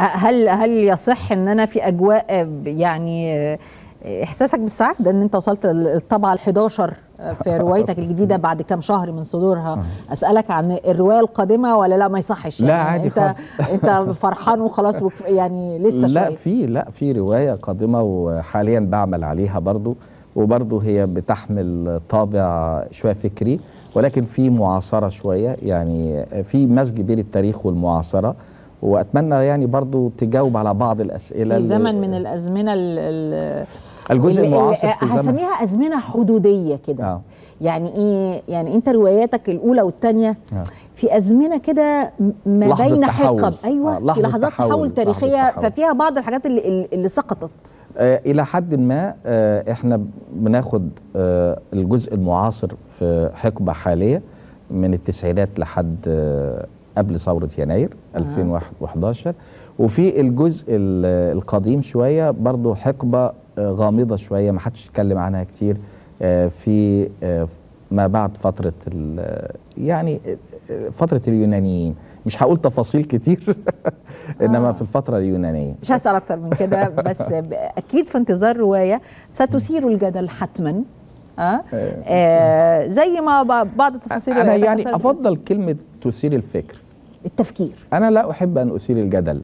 هل هل يصح ان انا في اجواء يعني احساسك بالسعاده ان انت وصلت للطبعه ال11 في روايتك الجديده بعد كام شهر من صدورها آه. اسالك عن الروايه القادمه ولا لا ما يصحش يعني لا عادي انت خالص. انت فرحان وخلاص يعني لسه شويه لا في لا في روايه قادمه وحاليا بعمل عليها برضو وبرضه هي بتحمل طابع شويه فكري ولكن في معاصره شويه يعني في مزج بين التاريخ والمعاصره واتمنى يعني برضو تجاوب على بعض الاسئله في زمن من الازمنه الـ الـ الجزء المعاصر في الزمن هسميها ازمنه حدوديه كده آه. يعني ايه يعني انت رواياتك الاولى والثانيه آه. في ازمنه كده ما بين حقب آه، ايوه آه. لحظة لحظات تحول تاريخيه تحول. ففيها بعض الحاجات اللي, اللي سقطت آه الى حد ما آه احنا بناخد آه الجزء المعاصر في حقبه حاليه من التسعينات لحد آه قبل ثورة يناير 2011 آه. وفي الجزء القديم شوية برضو حقبة آه، غامضة شوية ما حدش اتكلم عنها كتير آه، في ما بعد فترة يعني فترة اليونانيين مش هقول تفاصيل كتير انما آه. في الفتره اليونانيه مش هسال اكتر من كده بس اكيد في انتظار روايه ستثير الجدل حتما آه؟ آه زي ما بعض التفاصيل انا يعني افضل كلمه تثير الفكر التفكير انا لا احب ان اثير الجدل